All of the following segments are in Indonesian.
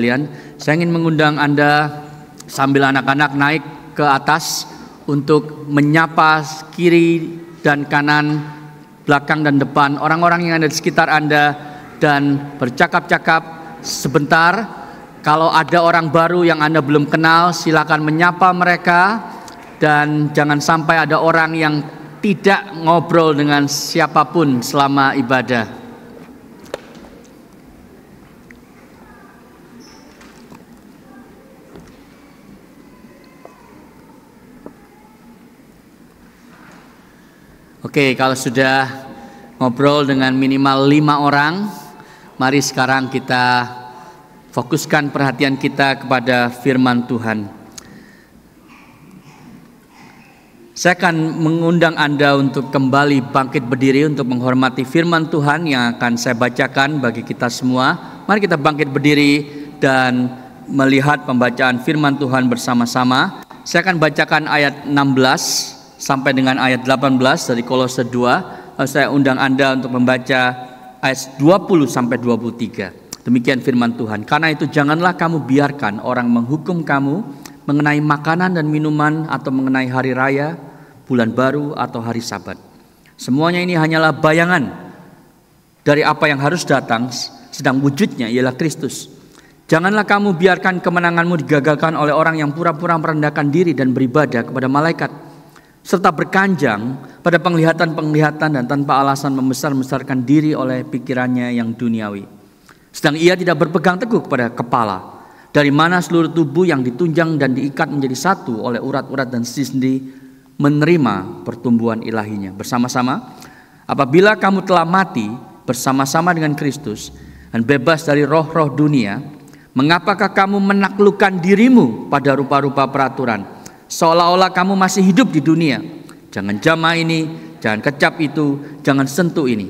sekalian, saya ingin mengundang Anda sambil anak-anak naik ke atas untuk menyapa kiri dan kanan, belakang dan depan orang-orang yang ada di sekitar Anda dan bercakap-cakap sebentar. Kalau ada orang baru yang Anda belum kenal, silakan menyapa mereka dan jangan sampai ada orang yang tidak ngobrol dengan siapapun selama ibadah. Oke, kalau sudah ngobrol dengan minimal lima orang, mari sekarang kita fokuskan perhatian kita kepada firman Tuhan. Saya akan mengundang Anda untuk kembali bangkit berdiri untuk menghormati firman Tuhan yang akan saya bacakan bagi kita semua. Mari kita bangkit berdiri dan melihat pembacaan firman Tuhan bersama-sama. Saya akan bacakan ayat 16 sampai dengan ayat 18 dari Kolose 2. Eh, saya undang Anda untuk membaca ayat 20 sampai 23. Demikian firman Tuhan. Karena itu janganlah kamu biarkan orang menghukum kamu mengenai makanan dan minuman atau mengenai hari raya, bulan baru atau hari sabat. Semuanya ini hanyalah bayangan dari apa yang harus datang, sedang wujudnya ialah Kristus. Janganlah kamu biarkan kemenanganmu digagalkan oleh orang yang pura-pura merendahkan diri dan beribadah kepada malaikat serta berkanjang pada penglihatan-penglihatan dan tanpa alasan membesar-besarkan diri oleh pikirannya yang duniawi. Sedang ia tidak berpegang teguh kepada kepala, dari mana seluruh tubuh yang ditunjang dan diikat menjadi satu oleh urat-urat dan sendi menerima pertumbuhan ilahinya bersama-sama. Apabila kamu telah mati bersama-sama dengan Kristus dan bebas dari roh-roh dunia, mengapakah kamu menaklukkan dirimu pada rupa-rupa peraturan? seolah-olah kamu masih hidup di dunia. Jangan jamah ini, jangan kecap itu, jangan sentuh ini.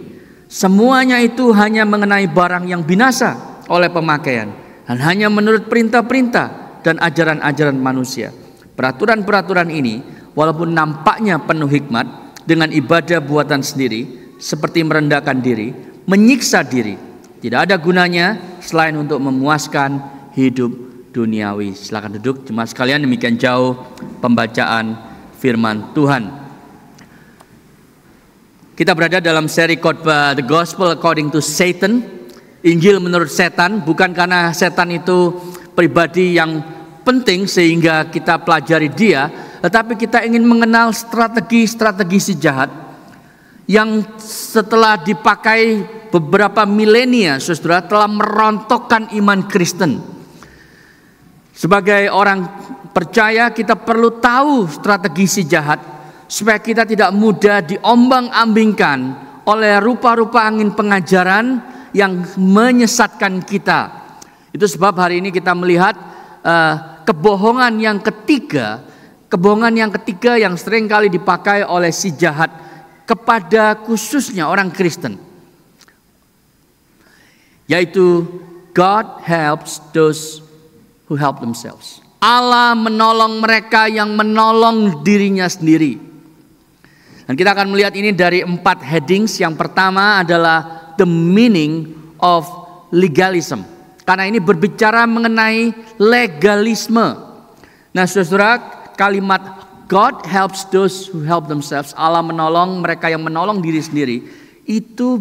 Semuanya itu hanya mengenai barang yang binasa oleh pemakaian dan hanya menurut perintah-perintah dan ajaran-ajaran manusia. Peraturan-peraturan ini walaupun nampaknya penuh hikmat dengan ibadah buatan sendiri seperti merendahkan diri, menyiksa diri. Tidak ada gunanya selain untuk memuaskan hidup duniawi. Silakan duduk Jemaat sekalian demikian jauh pembacaan firman Tuhan. Kita berada dalam seri khotbah The Gospel According to Satan, Injil menurut setan, bukan karena setan itu pribadi yang penting sehingga kita pelajari dia, tetapi kita ingin mengenal strategi-strategi si jahat yang setelah dipakai beberapa milenia, saudara, telah merontokkan iman Kristen sebagai orang percaya kita perlu tahu strategi si jahat supaya kita tidak mudah diombang-ambingkan oleh rupa-rupa angin pengajaran yang menyesatkan kita. Itu sebab hari ini kita melihat uh, kebohongan yang ketiga, kebohongan yang ketiga yang sering kali dipakai oleh si jahat kepada khususnya orang Kristen. Yaitu God helps those who help themselves. Allah menolong mereka yang menolong dirinya sendiri. Dan kita akan melihat ini dari empat headings. Yang pertama adalah the meaning of legalism. Karena ini berbicara mengenai legalisme. Nah saudara kalimat God helps those who help themselves. Allah menolong mereka yang menolong diri sendiri. Itu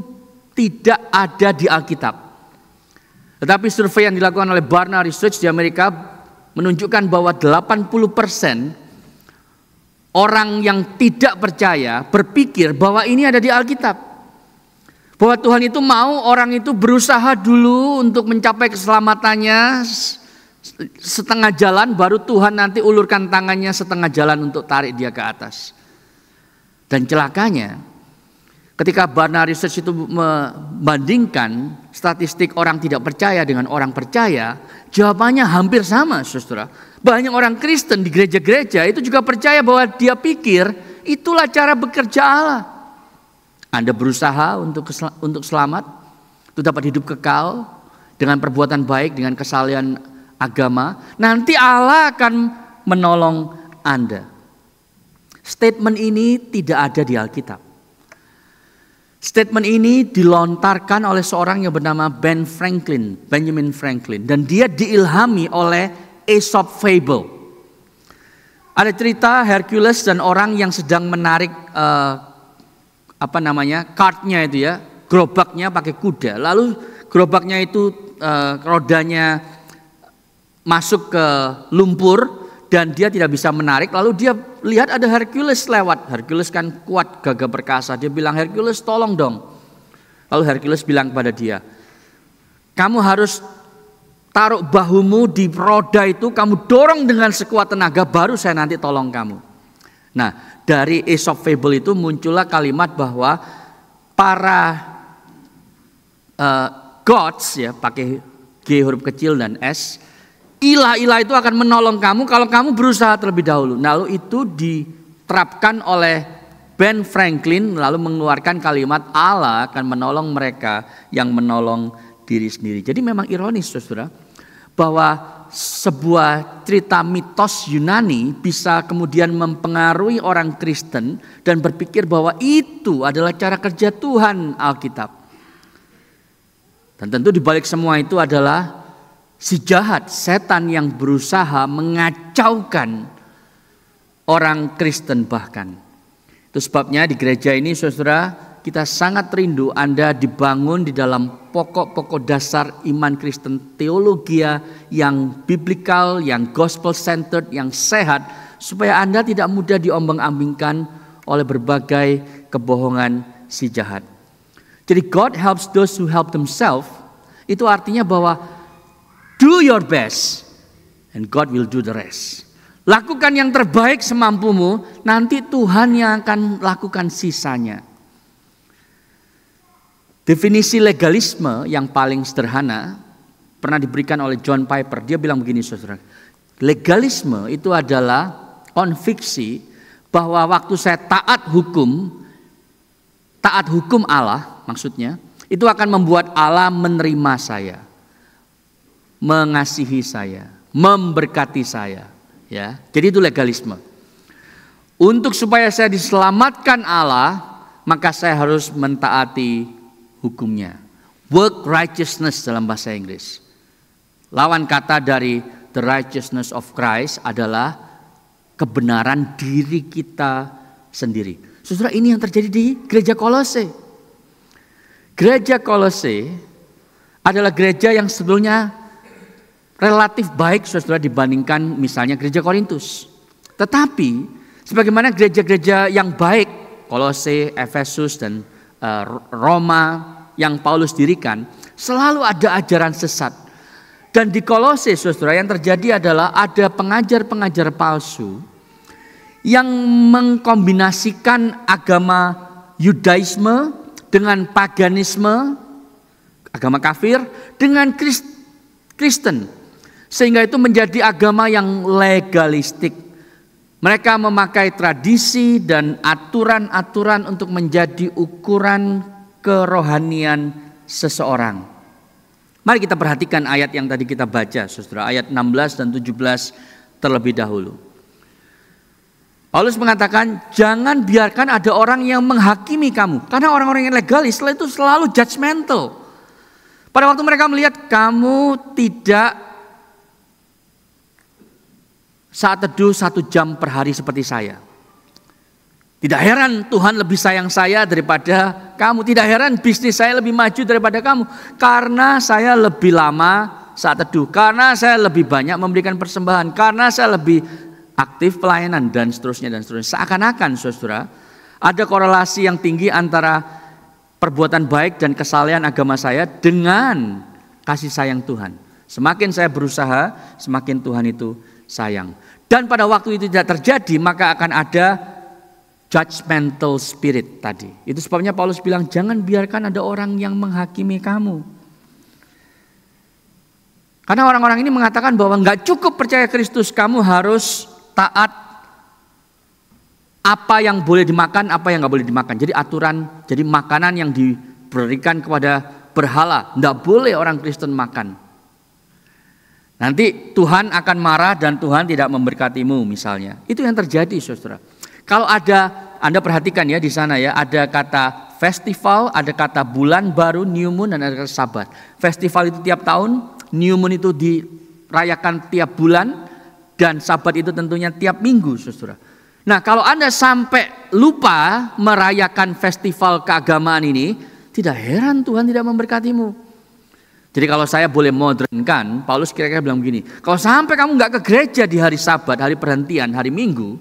tidak ada di Alkitab. Tetapi survei yang dilakukan oleh Barna Research di Amerika menunjukkan bahwa 80 persen orang yang tidak percaya berpikir bahwa ini ada di Alkitab. Bahwa Tuhan itu mau orang itu berusaha dulu untuk mencapai keselamatannya setengah jalan baru Tuhan nanti ulurkan tangannya setengah jalan untuk tarik dia ke atas. Dan celakanya Ketika Barna Research itu membandingkan statistik orang tidak percaya dengan orang percaya, jawabannya hampir sama, saudara. Banyak orang Kristen di gereja-gereja itu juga percaya bahwa dia pikir itulah cara bekerja Allah. Anda berusaha untuk untuk selamat, itu dapat hidup kekal dengan perbuatan baik, dengan kesalahan agama. Nanti Allah akan menolong Anda. Statement ini tidak ada di Alkitab. Statement ini dilontarkan oleh seorang yang bernama Ben Franklin, Benjamin Franklin, dan dia diilhami oleh Aesop Fable. Ada cerita Hercules dan orang yang sedang menarik eh, apa namanya kartnya itu ya, gerobaknya pakai kuda. Lalu gerobaknya itu eh, rodanya masuk ke lumpur, dan dia tidak bisa menarik lalu dia lihat ada Hercules lewat. Hercules kan kuat, gagah perkasa. Dia bilang, "Hercules, tolong dong." Lalu Hercules bilang kepada dia, "Kamu harus taruh bahumu di roda itu, kamu dorong dengan sekuat tenaga baru saya nanti tolong kamu." Nah, dari Aesop Fable itu muncullah kalimat bahwa para uh, gods ya pakai G huruf kecil dan S Ilah-ilah itu akan menolong kamu kalau kamu berusaha terlebih dahulu. Nah, lalu itu diterapkan oleh Ben Franklin lalu mengeluarkan kalimat Allah akan menolong mereka yang menolong diri sendiri. Jadi memang ironis Saudara bahwa sebuah cerita mitos Yunani bisa kemudian mempengaruhi orang Kristen dan berpikir bahwa itu adalah cara kerja Tuhan Alkitab. Dan tentu di balik semua itu adalah si jahat, setan yang berusaha mengacaukan orang Kristen bahkan. Itu sebabnya di gereja ini saudara kita sangat rindu Anda dibangun di dalam pokok-pokok dasar iman Kristen teologi yang biblical, yang gospel centered, yang sehat supaya Anda tidak mudah diombang-ambingkan oleh berbagai kebohongan si jahat. Jadi God helps those who help themselves itu artinya bahwa Do your best and God will do the rest. Lakukan yang terbaik semampumu, nanti Tuhan yang akan lakukan sisanya. Definisi legalisme yang paling sederhana pernah diberikan oleh John Piper. Dia bilang begini, saudara. Legalisme itu adalah konfiksi bahwa waktu saya taat hukum, taat hukum Allah maksudnya, itu akan membuat Allah menerima saya mengasihi saya, memberkati saya. Ya, jadi itu legalisme. Untuk supaya saya diselamatkan Allah, maka saya harus mentaati hukumnya. Work righteousness dalam bahasa Inggris. Lawan kata dari the righteousness of Christ adalah kebenaran diri kita sendiri. Saudara ini yang terjadi di gereja Kolose. Gereja Kolose adalah gereja yang sebelumnya relatif baik saudara dibandingkan misalnya gereja Korintus. Tetapi sebagaimana gereja-gereja yang baik Kolose, Efesus dan uh, Roma yang Paulus dirikan selalu ada ajaran sesat. Dan di Kolose saudara yang terjadi adalah ada pengajar-pengajar palsu yang mengkombinasikan agama Yudaisme dengan paganisme, agama kafir dengan Kristen, sehingga itu menjadi agama yang legalistik. Mereka memakai tradisi dan aturan-aturan untuk menjadi ukuran kerohanian seseorang. Mari kita perhatikan ayat yang tadi kita baca, Saudara, ayat 16 dan 17 terlebih dahulu. Paulus mengatakan, jangan biarkan ada orang yang menghakimi kamu. Karena orang-orang yang legalis itu selalu judgmental. Pada waktu mereka melihat kamu tidak saat teduh satu jam per hari seperti saya. Tidak heran Tuhan lebih sayang saya daripada kamu. Tidak heran bisnis saya lebih maju daripada kamu. Karena saya lebih lama saat teduh. Karena saya lebih banyak memberikan persembahan. Karena saya lebih aktif pelayanan dan seterusnya dan seterusnya. Seakan-akan saudara ada korelasi yang tinggi antara perbuatan baik dan kesalahan agama saya dengan kasih sayang Tuhan. Semakin saya berusaha, semakin Tuhan itu sayang. Dan pada waktu itu tidak terjadi, maka akan ada judgmental spirit tadi. Itu sebabnya Paulus bilang, jangan biarkan ada orang yang menghakimi kamu. Karena orang-orang ini mengatakan bahwa nggak cukup percaya Kristus, kamu harus taat apa yang boleh dimakan, apa yang nggak boleh dimakan. Jadi aturan, jadi makanan yang diberikan kepada berhala, nggak boleh orang Kristen makan. Nanti Tuhan akan marah dan Tuhan tidak memberkatimu misalnya. Itu yang terjadi saudara. Kalau ada, Anda perhatikan ya di sana ya, ada kata festival, ada kata bulan baru, new moon, dan ada kata sabat. Festival itu tiap tahun, new moon itu dirayakan tiap bulan, dan sabat itu tentunya tiap minggu saudara. Nah kalau Anda sampai lupa merayakan festival keagamaan ini, tidak heran Tuhan tidak memberkatimu. Jadi kalau saya boleh modernkan, Paulus kira-kira bilang begini, kalau sampai kamu nggak ke gereja di hari sabat, hari perhentian, hari minggu,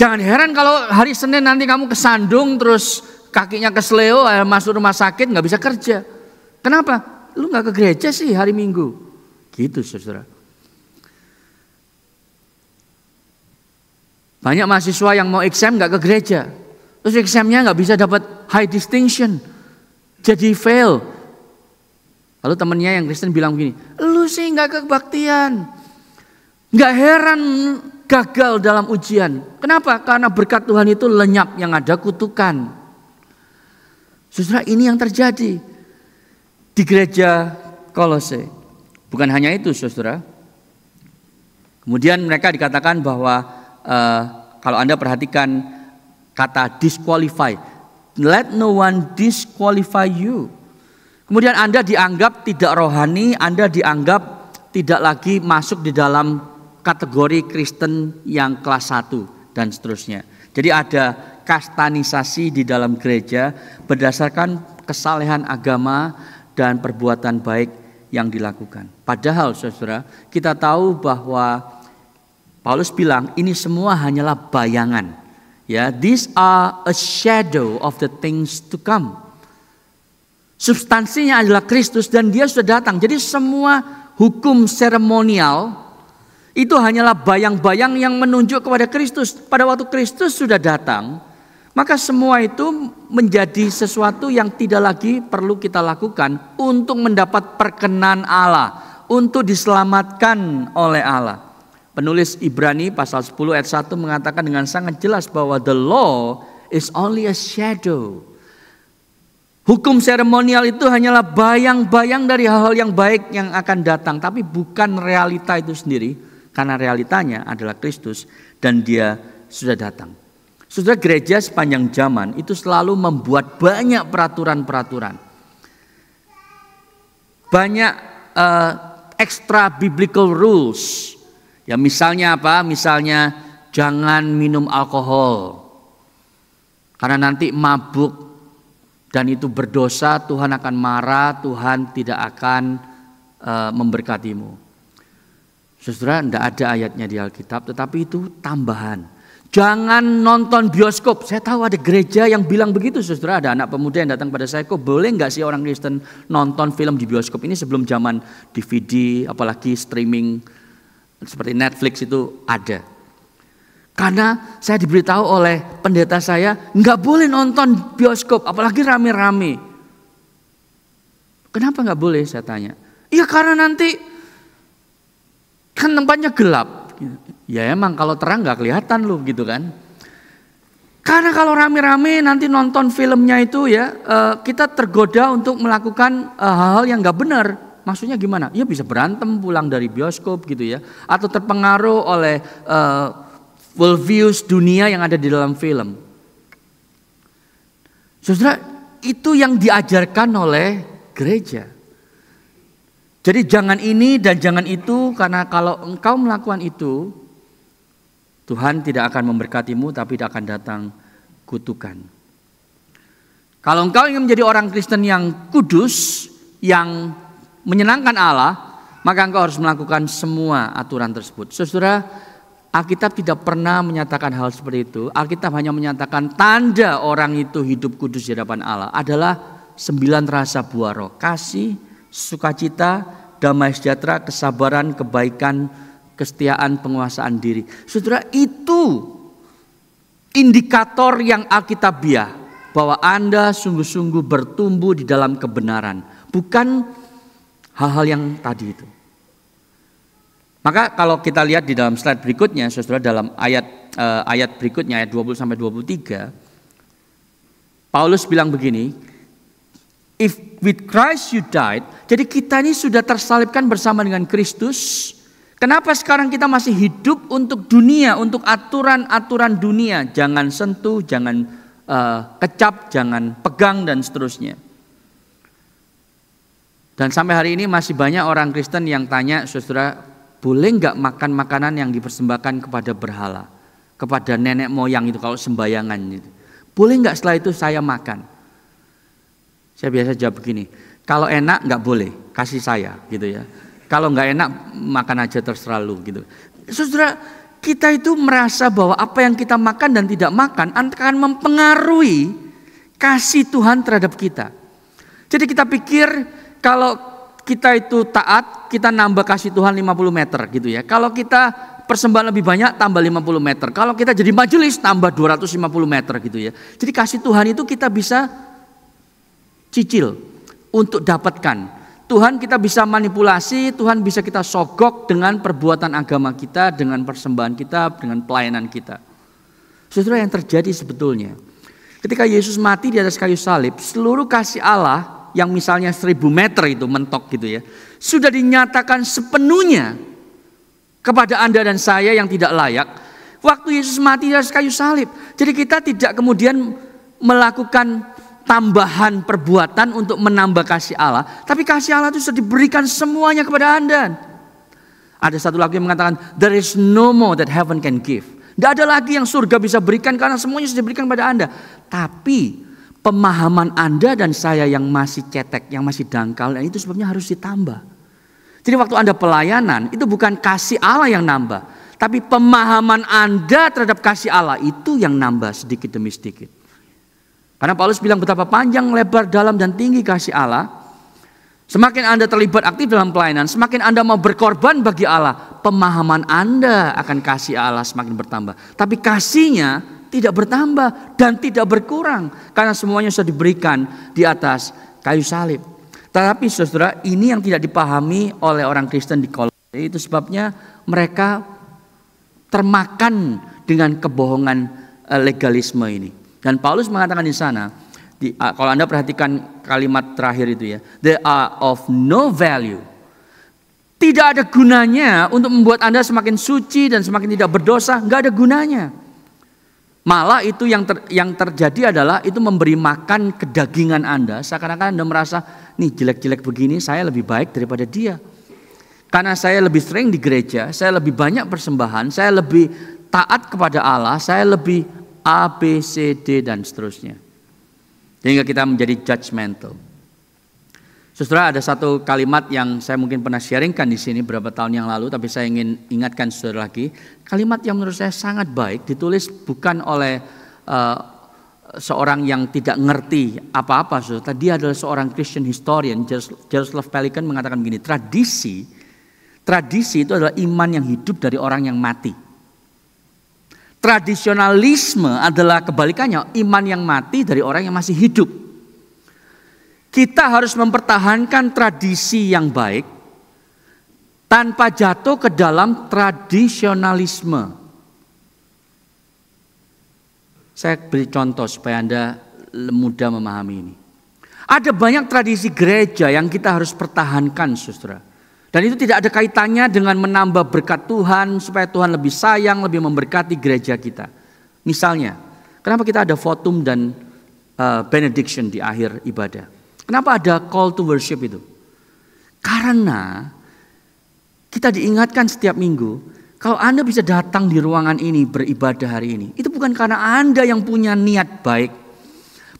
jangan heran kalau hari Senin nanti kamu kesandung terus kakinya ke kesleo, eh, masuk rumah sakit, nggak bisa kerja. Kenapa? Lu nggak ke gereja sih hari minggu. Gitu saudara. Banyak mahasiswa yang mau exam nggak ke gereja. Terus examnya nggak bisa dapat high distinction. Jadi fail Lalu temennya yang Kristen bilang begini, lu sih nggak kebaktian, nggak heran gagal dalam ujian. Kenapa? Karena berkat Tuhan itu lenyap yang ada kutukan. Saudara ini yang terjadi di gereja Kolose. Bukan hanya itu saudara. Kemudian mereka dikatakan bahwa uh, kalau Anda perhatikan kata disqualify. Let no one disqualify you. Kemudian Anda dianggap tidak rohani, Anda dianggap tidak lagi masuk di dalam kategori Kristen yang kelas 1 dan seterusnya. Jadi ada kastanisasi di dalam gereja berdasarkan kesalehan agama dan perbuatan baik yang dilakukan. Padahal saudara, kita tahu bahwa Paulus bilang ini semua hanyalah bayangan. Ya, these are a shadow of the things to come. Substansinya adalah Kristus dan dia sudah datang. Jadi semua hukum seremonial itu hanyalah bayang-bayang yang menunjuk kepada Kristus. Pada waktu Kristus sudah datang, maka semua itu menjadi sesuatu yang tidak lagi perlu kita lakukan untuk mendapat perkenan Allah, untuk diselamatkan oleh Allah. Penulis Ibrani pasal 10 ayat 1 mengatakan dengan sangat jelas bahwa the law is only a shadow Hukum seremonial itu hanyalah bayang-bayang dari hal-hal yang baik yang akan datang, tapi bukan realita itu sendiri, karena realitanya adalah Kristus dan Dia sudah datang. Sudah gereja sepanjang zaman itu selalu membuat banyak peraturan-peraturan, banyak uh, extra biblical rules. Ya misalnya apa? Misalnya jangan minum alkohol karena nanti mabuk dan itu berdosa, Tuhan akan marah, Tuhan tidak akan uh, memberkatimu. Saudara, tidak ada ayatnya di Alkitab, tetapi itu tambahan. Jangan nonton bioskop. Saya tahu ada gereja yang bilang begitu, saudara. Ada anak pemuda yang datang pada saya, kok boleh nggak sih orang Kristen nonton film di bioskop ini sebelum zaman DVD, apalagi streaming seperti Netflix itu ada. Karena saya diberitahu oleh pendeta saya, nggak boleh nonton bioskop, apalagi rame-rame. Kenapa nggak boleh? Saya tanya. Iya karena nanti kan tempatnya gelap. Ya emang kalau terang nggak kelihatan loh gitu kan. Karena kalau rame-rame nanti nonton filmnya itu ya eh, kita tergoda untuk melakukan eh, hal-hal yang nggak benar. Maksudnya gimana? Ya bisa berantem pulang dari bioskop gitu ya, atau terpengaruh oleh eh, worldviews dunia yang ada di dalam film. Saudara, itu yang diajarkan oleh gereja. Jadi jangan ini dan jangan itu karena kalau engkau melakukan itu Tuhan tidak akan memberkatimu tapi tidak akan datang kutukan. Kalau engkau ingin menjadi orang Kristen yang kudus, yang menyenangkan Allah, maka engkau harus melakukan semua aturan tersebut. Saudara, Alkitab tidak pernah menyatakan hal seperti itu. Alkitab hanya menyatakan tanda orang itu hidup kudus di hadapan Allah adalah sembilan rasa buah roh. Kasih, sukacita, damai sejahtera, kesabaran, kebaikan, kesetiaan, penguasaan diri. Saudara, itu indikator yang alkitabiah bahwa Anda sungguh-sungguh bertumbuh di dalam kebenaran, bukan hal-hal yang tadi itu. Maka kalau kita lihat di dalam slide berikutnya, Saudara dalam ayat eh, ayat berikutnya ayat 20 sampai 23 Paulus bilang begini, if with Christ you died, jadi kita ini sudah tersalibkan bersama dengan Kristus. Kenapa sekarang kita masih hidup untuk dunia, untuk aturan-aturan dunia? Jangan sentuh, jangan uh, kecap, jangan pegang dan seterusnya. Dan sampai hari ini masih banyak orang Kristen yang tanya, saudara, boleh nggak makan makanan yang dipersembahkan kepada berhala, kepada nenek moyang itu kalau sembayangan itu. Boleh nggak setelah itu saya makan? Saya biasa jawab begini, kalau enak nggak boleh, kasih saya gitu ya. Kalau nggak enak makan aja terserah lu gitu. Saudara, kita itu merasa bahwa apa yang kita makan dan tidak makan akan mempengaruhi kasih Tuhan terhadap kita. Jadi kita pikir kalau kita itu taat, kita nambah kasih Tuhan 50 meter gitu ya. Kalau kita persembahan lebih banyak tambah 50 meter. Kalau kita jadi majelis tambah 250 meter gitu ya. Jadi kasih Tuhan itu kita bisa cicil untuk dapatkan. Tuhan kita bisa manipulasi, Tuhan bisa kita sogok dengan perbuatan agama kita, dengan persembahan kita, dengan pelayanan kita. Sesuatu yang terjadi sebetulnya, ketika Yesus mati di atas kayu salib, seluruh kasih Allah yang misalnya seribu meter itu mentok gitu ya. Sudah dinyatakan sepenuhnya kepada Anda dan saya yang tidak layak. Waktu Yesus mati di atas kayu salib. Jadi kita tidak kemudian melakukan tambahan perbuatan untuk menambah kasih Allah. Tapi kasih Allah itu sudah diberikan semuanya kepada Anda. Ada satu lagi yang mengatakan, there is no more that heaven can give. Tidak ada lagi yang surga bisa berikan karena semuanya sudah diberikan kepada Anda. Tapi pemahaman Anda dan saya yang masih cetek, yang masih dangkal, dan itu sebabnya harus ditambah. Jadi waktu Anda pelayanan, itu bukan kasih Allah yang nambah. Tapi pemahaman Anda terhadap kasih Allah itu yang nambah sedikit demi sedikit. Karena Paulus bilang betapa panjang, lebar, dalam, dan tinggi kasih Allah. Semakin Anda terlibat aktif dalam pelayanan, semakin Anda mau berkorban bagi Allah, pemahaman Anda akan kasih Allah semakin bertambah. Tapi kasihnya tidak bertambah dan tidak berkurang karena semuanya sudah diberikan di atas kayu salib. Tetapi saudara, ini yang tidak dipahami oleh orang Kristen di Kolose. Itu sebabnya mereka termakan dengan kebohongan eh, legalisme ini. Dan Paulus mengatakan di sana, di, ah, kalau Anda perhatikan kalimat terakhir itu ya, they are of no value. Tidak ada gunanya untuk membuat Anda semakin suci dan semakin tidak berdosa, nggak ada gunanya. Malah itu yang ter, yang terjadi adalah itu memberi makan kedagingan Anda seakan-akan Anda merasa nih jelek-jelek begini saya lebih baik daripada dia. Karena saya lebih sering di gereja, saya lebih banyak persembahan, saya lebih taat kepada Allah, saya lebih A B C D dan seterusnya. Sehingga kita menjadi judgmental. Saudara ada satu kalimat yang saya mungkin pernah sharingkan di sini beberapa tahun yang lalu tapi saya ingin ingatkan saudara lagi. Kalimat yang menurut saya sangat baik ditulis bukan oleh uh, seorang yang tidak ngerti apa-apa saudara. Dia adalah seorang Christian historian Jaroslav Pelikan mengatakan begini, tradisi tradisi itu adalah iman yang hidup dari orang yang mati. Tradisionalisme adalah kebalikannya, iman yang mati dari orang yang masih hidup. Kita harus mempertahankan tradisi yang baik tanpa jatuh ke dalam tradisionalisme. Saya beri contoh supaya Anda mudah memahami ini. Ada banyak tradisi gereja yang kita harus pertahankan, saudara. Dan itu tidak ada kaitannya dengan menambah berkat Tuhan supaya Tuhan lebih sayang, lebih memberkati gereja kita. Misalnya, kenapa kita ada votum dan uh, benediction di akhir ibadah? Kenapa ada call to worship itu? Karena kita diingatkan setiap minggu, kalau Anda bisa datang di ruangan ini beribadah hari ini, itu bukan karena Anda yang punya niat baik,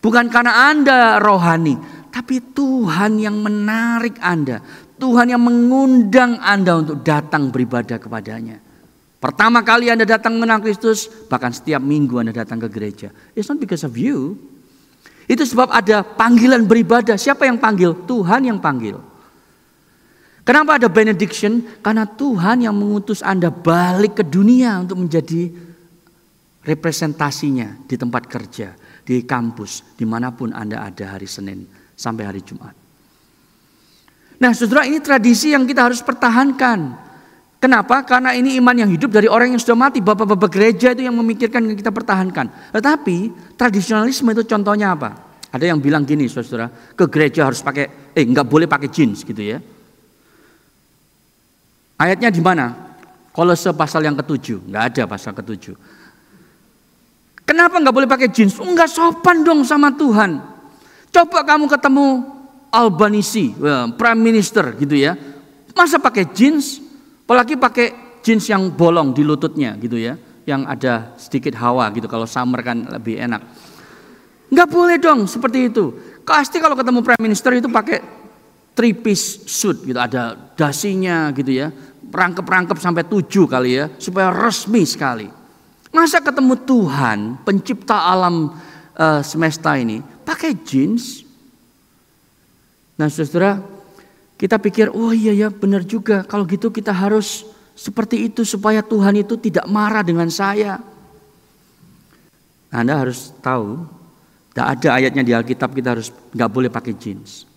bukan karena Anda rohani, tapi Tuhan yang menarik Anda, Tuhan yang mengundang Anda untuk datang beribadah kepadanya. Pertama kali Anda datang menang Kristus, bahkan setiap minggu Anda datang ke gereja. It's not because of you, itu sebab ada panggilan beribadah. Siapa yang panggil? Tuhan yang panggil. Kenapa ada benediction? Karena Tuhan yang mengutus Anda balik ke dunia untuk menjadi representasinya di tempat kerja, di kampus, dimanapun Anda ada hari Senin sampai hari Jumat. Nah, saudara, ini tradisi yang kita harus pertahankan. Kenapa? Karena ini iman yang hidup dari orang yang sudah mati. Bapak-bapak gereja itu yang memikirkan yang kita pertahankan. Tetapi tradisionalisme itu contohnya apa? Ada yang bilang gini, saudara, ke gereja harus pakai, eh nggak boleh pakai jeans gitu ya. Ayatnya di mana? Kolose pasal yang ketujuh, nggak ada pasal ketujuh. Kenapa nggak boleh pakai jeans? Enggak sopan dong sama Tuhan. Coba kamu ketemu Albanisi, eh, Prime Minister gitu ya. Masa pakai jeans? Apalagi pakai jeans yang bolong di lututnya gitu ya, yang ada sedikit hawa gitu. Kalau summer kan lebih enak. Nggak boleh dong seperti itu. Pasti kalau ketemu prime minister itu pakai three piece suit gitu, ada dasinya gitu ya. Rangkep-rangkep sampai tujuh kali ya, supaya resmi sekali. Masa ketemu Tuhan, pencipta alam uh, semesta ini, pakai jeans? Nah saudara, kita pikir, oh iya ya benar juga. Kalau gitu kita harus seperti itu supaya Tuhan itu tidak marah dengan saya. Nah, anda harus tahu, tidak ada ayatnya di Alkitab kita harus nggak boleh pakai jeans.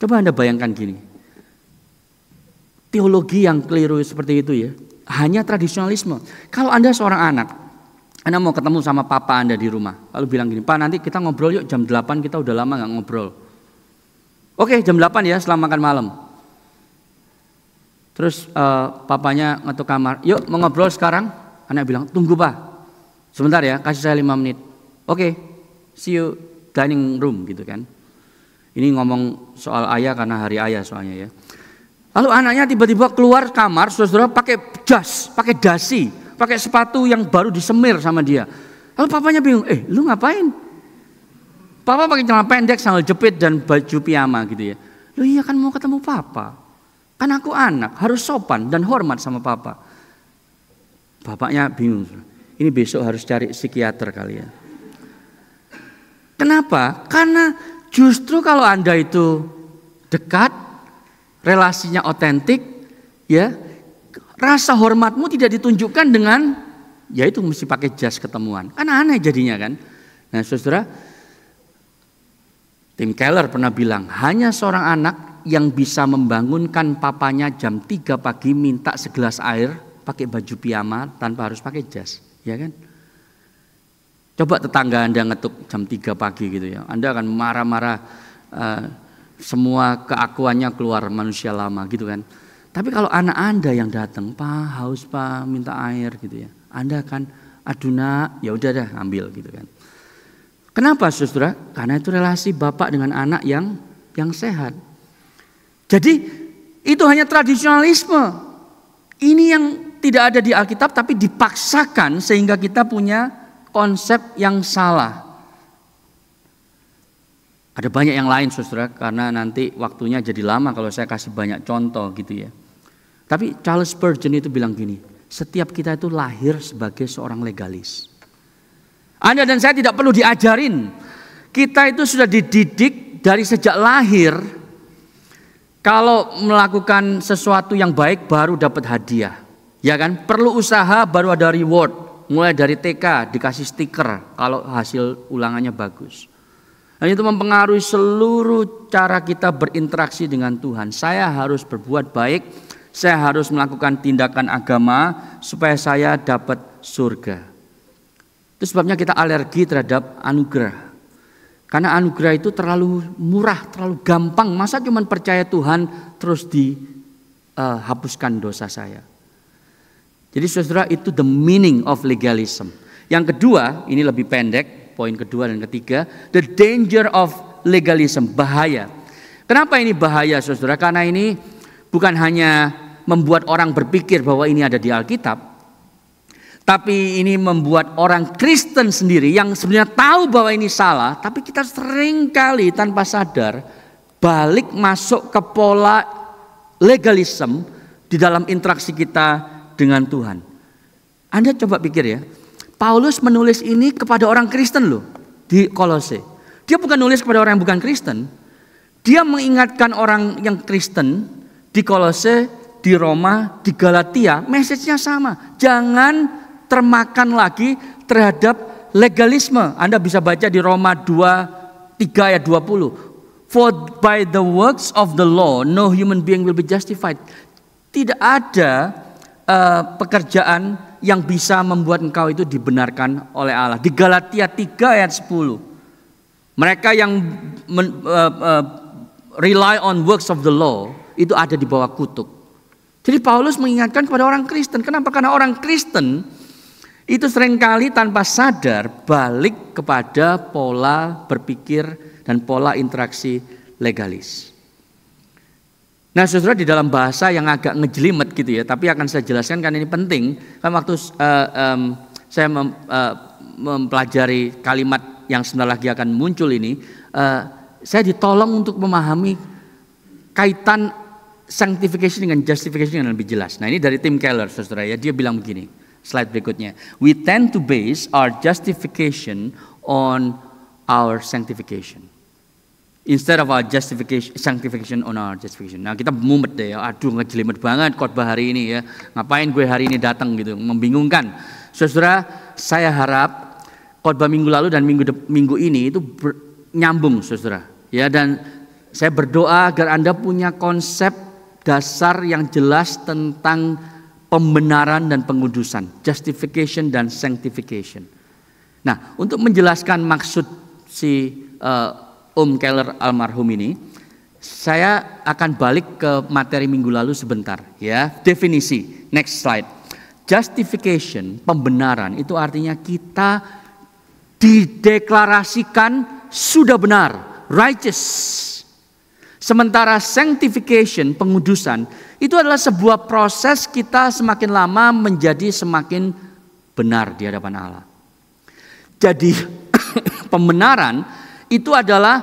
Coba Anda bayangkan gini, teologi yang keliru seperti itu ya, hanya tradisionalisme. Kalau Anda seorang anak, anda mau ketemu sama papa Anda di rumah. Lalu bilang gini, Pak nanti kita ngobrol yuk jam 8 kita udah lama nggak ngobrol. Oke, jam 8 ya setelah makan malam. Terus uh, papanya ngetuk kamar, yuk mau ngobrol sekarang. Anak bilang, tunggu pak, sebentar ya, kasih saya 5 menit. Oke, see you dining room gitu kan. Ini ngomong soal ayah karena hari ayah soalnya ya. Lalu anaknya tiba-tiba keluar kamar, saudara-saudara pakai jas, pakai dasi, pakai sepatu yang baru disemir sama dia. Lalu papanya bingung, eh lu ngapain? Papa pakai celana pendek, sandal jepit dan baju piyama gitu ya. Loh iya kan mau ketemu papa. Kan aku anak, harus sopan dan hormat sama papa. Bapaknya bingung. Ini besok harus cari psikiater kali ya. Kenapa? Karena justru kalau Anda itu dekat, relasinya otentik, ya, rasa hormatmu tidak ditunjukkan dengan yaitu mesti pakai jas ketemuan. Kan aneh jadinya kan. Nah, Saudara, Tim Keller pernah bilang, hanya seorang anak yang bisa membangunkan papanya jam 3 pagi minta segelas air pakai baju piyama tanpa harus pakai jas, ya kan? Coba tetangga Anda ngetuk jam 3 pagi gitu ya. Anda akan marah-marah uh, semua keakuannya keluar manusia lama gitu kan. Tapi kalau anak Anda yang datang, "Pak, haus, Pak, minta air." gitu ya. Anda akan aduna, ya udah dah ambil gitu kan. Kenapa saudara? Karena itu relasi bapak dengan anak yang yang sehat. Jadi itu hanya tradisionalisme. Ini yang tidak ada di Alkitab tapi dipaksakan sehingga kita punya konsep yang salah. Ada banyak yang lain saudara karena nanti waktunya jadi lama kalau saya kasih banyak contoh gitu ya. Tapi Charles Spurgeon itu bilang gini, setiap kita itu lahir sebagai seorang legalis. Anda dan saya tidak perlu diajarin. Kita itu sudah dididik dari sejak lahir. Kalau melakukan sesuatu yang baik baru dapat hadiah. Ya kan? Perlu usaha baru ada reward. Mulai dari TK dikasih stiker kalau hasil ulangannya bagus. Dan itu mempengaruhi seluruh cara kita berinteraksi dengan Tuhan. Saya harus berbuat baik, saya harus melakukan tindakan agama supaya saya dapat surga. Itu sebabnya kita alergi terhadap anugerah. Karena anugerah itu terlalu murah, terlalu gampang. Masa cuma percaya Tuhan terus dihapuskan eh, uh, dosa saya. Jadi saudara itu the meaning of legalism. Yang kedua, ini lebih pendek, poin kedua dan ketiga, the danger of legalism, bahaya. Kenapa ini bahaya saudara? Karena ini bukan hanya membuat orang berpikir bahwa ini ada di Alkitab, tapi ini membuat orang Kristen sendiri yang sebenarnya tahu bahwa ini salah, tapi kita sering kali tanpa sadar balik masuk ke pola legalisme di dalam interaksi kita dengan Tuhan. Anda coba pikir ya, Paulus menulis ini kepada orang Kristen loh di Kolose. Dia bukan nulis kepada orang yang bukan Kristen. Dia mengingatkan orang yang Kristen di Kolose, di Roma, di Galatia, message-nya sama. Jangan termakan lagi terhadap legalisme. Anda bisa baca di Roma 2 3 ayat 20. For by the works of the law no human being will be justified. Tidak ada uh, pekerjaan yang bisa membuat engkau itu dibenarkan oleh Allah. Di Galatia 3 ayat 10. Mereka yang men, uh, uh, rely on works of the law itu ada di bawah kutuk. Jadi Paulus mengingatkan kepada orang Kristen. Kenapa? Karena orang Kristen itu seringkali tanpa sadar balik kepada pola berpikir dan pola interaksi legalis. Nah, saudara di dalam bahasa yang agak ngejelimet gitu ya, tapi akan saya jelaskan kan ini penting. Kan waktu uh, um, saya mem, uh, mempelajari kalimat yang sebentar lagi akan muncul ini, uh, saya ditolong untuk memahami kaitan sanctification dengan justification yang lebih jelas. Nah, ini dari Tim Keller, saudara ya, dia bilang begini. Slide berikutnya. We tend to base our justification on our sanctification. Instead of our justification, sanctification on our justification. Nah kita mumet deh ya, aduh ngejelimet banget khotbah hari ini ya. Ngapain gue hari ini datang gitu, membingungkan. Saudara, saya harap khotbah minggu lalu dan minggu minggu ini itu ber, nyambung saudara. Ya dan saya berdoa agar Anda punya konsep dasar yang jelas tentang pembenaran dan pengudusan, justification dan sanctification. Nah, untuk menjelaskan maksud si uh, Om Keller almarhum ini, saya akan balik ke materi minggu lalu sebentar ya. Definisi, next slide. Justification, pembenaran itu artinya kita dideklarasikan sudah benar, righteous Sementara sanctification, pengudusan, itu adalah sebuah proses kita semakin lama menjadi semakin benar di hadapan Allah. Jadi pembenaran itu adalah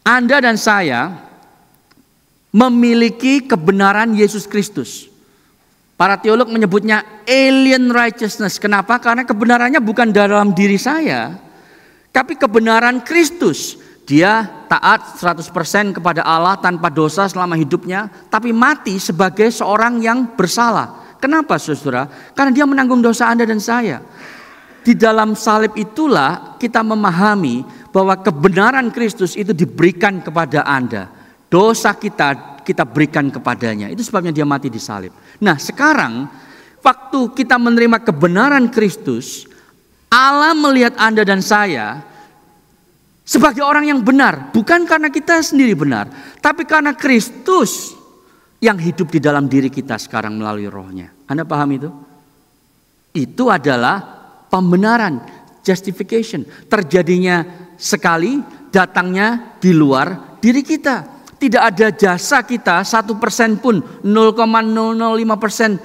Anda dan saya memiliki kebenaran Yesus Kristus. Para teolog menyebutnya alien righteousness. Kenapa? Karena kebenarannya bukan dalam diri saya, tapi kebenaran Kristus. Dia taat 100% kepada Allah tanpa dosa selama hidupnya, tapi mati sebagai seorang yang bersalah. Kenapa saudara? Karena dia menanggung dosa Anda dan saya. Di dalam salib itulah kita memahami bahwa kebenaran Kristus itu diberikan kepada Anda. Dosa kita kita berikan kepadanya. Itu sebabnya dia mati di salib. Nah sekarang waktu kita menerima kebenaran Kristus, Allah melihat Anda dan saya sebagai orang yang benar, bukan karena kita sendiri benar, tapi karena Kristus yang hidup di dalam diri kita sekarang melalui rohnya. Anda paham itu? Itu adalah pembenaran, justification. Terjadinya sekali, datangnya di luar diri kita. Tidak ada jasa kita satu persen pun, 0,005 persen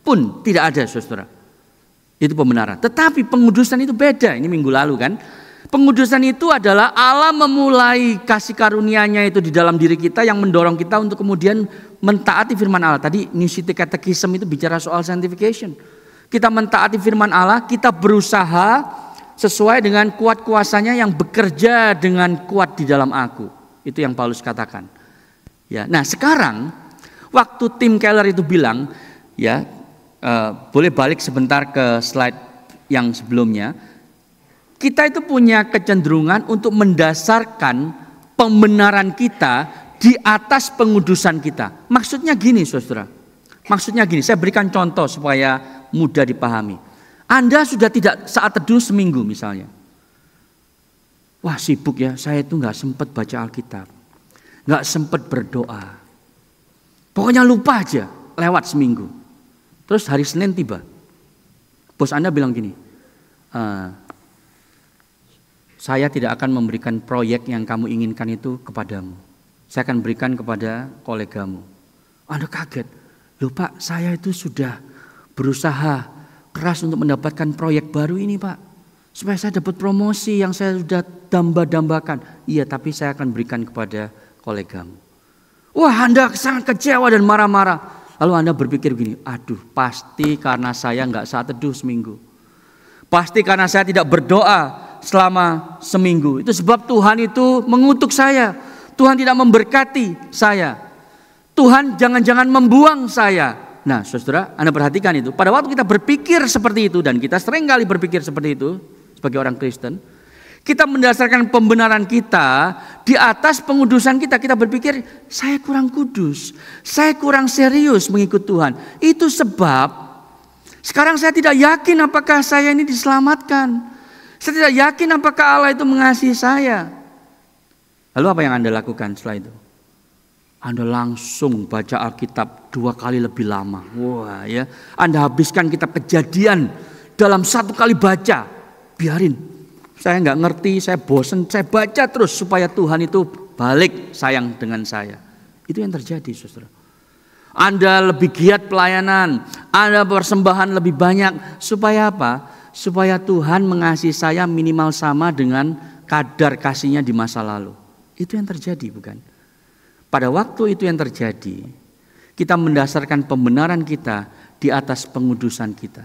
pun tidak ada, saudara. Itu pembenaran. Tetapi pengudusan itu beda. Ini minggu lalu kan, Pengudusan itu adalah Allah memulai kasih karunia-Nya itu di dalam diri kita yang mendorong kita untuk kemudian mentaati firman Allah. Tadi New City Catechism itu bicara soal sanctification. Kita mentaati firman Allah, kita berusaha sesuai dengan kuat kuasanya yang bekerja dengan kuat di dalam aku. Itu yang Paulus katakan. Ya, nah sekarang waktu tim Keller itu bilang, ya uh, boleh balik sebentar ke slide yang sebelumnya kita itu punya kecenderungan untuk mendasarkan pembenaran kita di atas pengudusan kita. Maksudnya gini, saudara. Maksudnya gini, saya berikan contoh supaya mudah dipahami. Anda sudah tidak saat teduh seminggu misalnya. Wah sibuk ya, saya itu nggak sempat baca Alkitab. nggak sempat berdoa. Pokoknya lupa aja, lewat seminggu. Terus hari Senin tiba. Bos Anda bilang gini, e, saya tidak akan memberikan proyek yang kamu inginkan itu kepadamu. Saya akan berikan kepada kolegamu. Anda kaget, loh Pak, saya itu sudah berusaha keras untuk mendapatkan proyek baru ini Pak. Supaya saya dapat promosi yang saya sudah damba-dambakan. Iya, tapi saya akan berikan kepada kolegamu. Wah, Anda sangat kecewa dan marah-marah. Lalu Anda berpikir begini, aduh pasti karena saya nggak saat teduh seminggu. Pasti karena saya tidak berdoa, selama seminggu. Itu sebab Tuhan itu mengutuk saya. Tuhan tidak memberkati saya. Tuhan jangan-jangan membuang saya. Nah, saudara, Anda perhatikan itu. Pada waktu kita berpikir seperti itu, dan kita sering kali berpikir seperti itu sebagai orang Kristen, kita mendasarkan pembenaran kita di atas pengudusan kita. Kita berpikir, saya kurang kudus, saya kurang serius mengikut Tuhan. Itu sebab sekarang saya tidak yakin apakah saya ini diselamatkan. Saya tidak yakin apakah Allah itu mengasihi saya. Lalu apa yang Anda lakukan setelah itu? Anda langsung baca Alkitab dua kali lebih lama. Wah ya, Anda habiskan kitab kejadian dalam satu kali baca. Biarin, saya nggak ngerti, saya bosen, saya baca terus supaya Tuhan itu balik sayang dengan saya. Itu yang terjadi saudara. Anda lebih giat pelayanan, Anda persembahan lebih banyak supaya apa? supaya Tuhan mengasihi saya minimal sama dengan kadar kasihnya di masa lalu. Itu yang terjadi bukan? Pada waktu itu yang terjadi, kita mendasarkan pembenaran kita di atas pengudusan kita.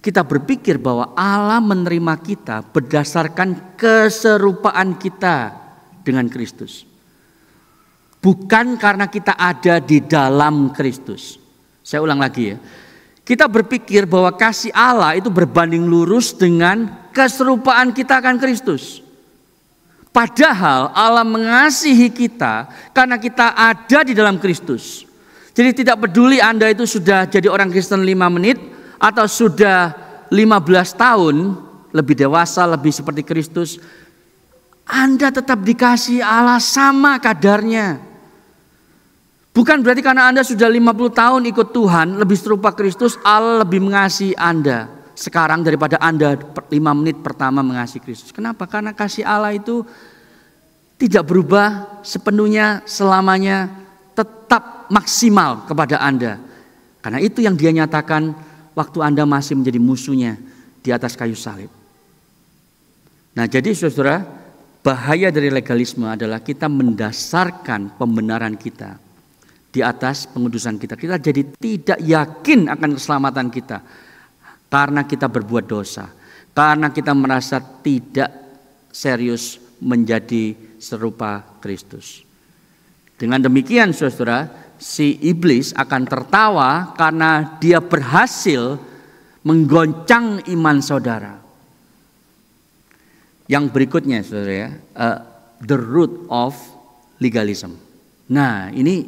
Kita berpikir bahwa Allah menerima kita berdasarkan keserupaan kita dengan Kristus. Bukan karena kita ada di dalam Kristus. Saya ulang lagi ya kita berpikir bahwa kasih Allah itu berbanding lurus dengan keserupaan kita akan Kristus. Padahal Allah mengasihi kita karena kita ada di dalam Kristus. Jadi tidak peduli Anda itu sudah jadi orang Kristen 5 menit atau sudah 15 tahun, lebih dewasa, lebih seperti Kristus, Anda tetap dikasih Allah sama kadarnya. Bukan berarti karena Anda sudah 50 tahun ikut Tuhan, lebih serupa Kristus, Allah lebih mengasihi Anda sekarang daripada Anda 5 menit pertama mengasihi Kristus. Kenapa? Karena kasih Allah itu tidak berubah sepenuhnya selamanya tetap maksimal kepada Anda. Karena itu yang dia nyatakan waktu Anda masih menjadi musuhnya di atas kayu salib. Nah, jadi Saudara, bahaya dari legalisme adalah kita mendasarkan pembenaran kita di atas pengudusan kita. Kita jadi tidak yakin akan keselamatan kita karena kita berbuat dosa, karena kita merasa tidak serius menjadi serupa Kristus. Dengan demikian, saudara, si iblis akan tertawa karena dia berhasil menggoncang iman saudara. Yang berikutnya, saudara, ya, uh, the root of legalism. Nah, ini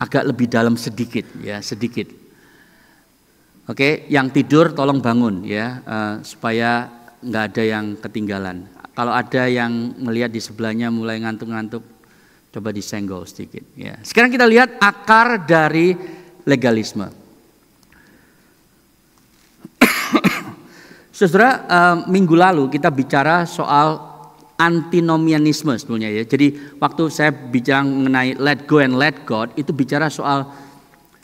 agak lebih dalam sedikit ya sedikit. Oke, yang tidur tolong bangun ya uh, supaya nggak ada yang ketinggalan. Kalau ada yang melihat di sebelahnya mulai ngantuk-ngantuk, coba disenggol sedikit. Ya. Sekarang kita lihat akar dari legalisme. Saudara, eh, minggu lalu kita bicara soal antinomianisme sebenarnya ya. Jadi waktu saya bicara mengenai let go and let God itu bicara soal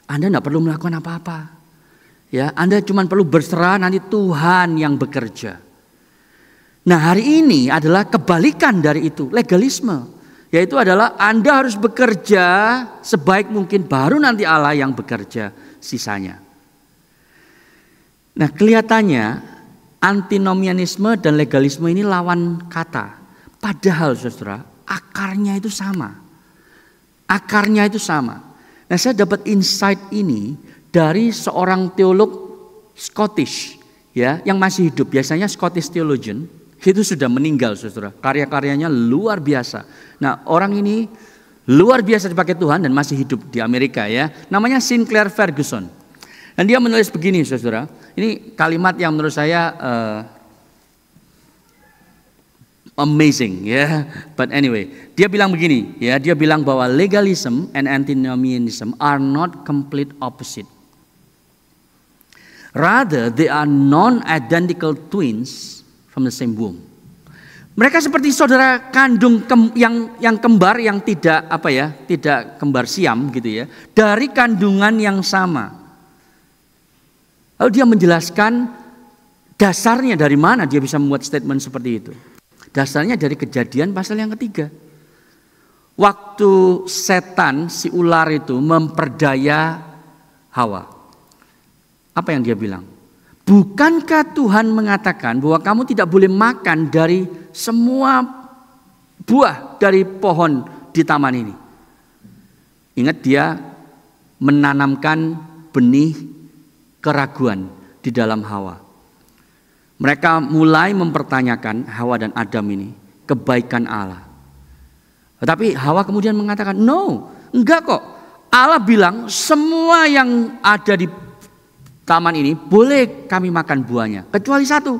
Anda tidak perlu melakukan apa-apa. Ya, Anda cuma perlu berserah nanti Tuhan yang bekerja. Nah, hari ini adalah kebalikan dari itu, legalisme. Yaitu adalah Anda harus bekerja sebaik mungkin baru nanti Allah yang bekerja sisanya. Nah, kelihatannya antinomianisme dan legalisme ini lawan kata. Padahal saudara, akarnya itu sama. Akarnya itu sama. Nah saya dapat insight ini dari seorang teolog Scottish ya yang masih hidup. Biasanya Scottish theologian itu sudah meninggal saudara. Karya-karyanya luar biasa. Nah orang ini luar biasa dipakai Tuhan dan masih hidup di Amerika ya. Namanya Sinclair Ferguson. Dan dia menulis begini saudara. Ini kalimat yang menurut saya uh, amazing ya. Yeah. But anyway, dia bilang begini ya, dia bilang bahwa legalism and antinomianism are not complete opposite. Rather, they are non-identical twins from the same womb. Mereka seperti saudara kandung kem, yang yang kembar yang tidak apa ya, tidak kembar siam gitu ya, dari kandungan yang sama. Lalu dia menjelaskan dasarnya dari mana dia bisa membuat statement seperti itu. Dasarnya dari kejadian pasal yang ketiga. Waktu setan si ular itu memperdaya Hawa. Apa yang dia bilang? Bukankah Tuhan mengatakan bahwa kamu tidak boleh makan dari semua buah dari pohon di taman ini? Ingat dia menanamkan benih keraguan di dalam Hawa. Mereka mulai mempertanyakan Hawa dan Adam ini, kebaikan Allah. Tetapi Hawa kemudian mengatakan, "No, enggak kok. Allah bilang semua yang ada di taman ini boleh kami makan buahnya, kecuali satu."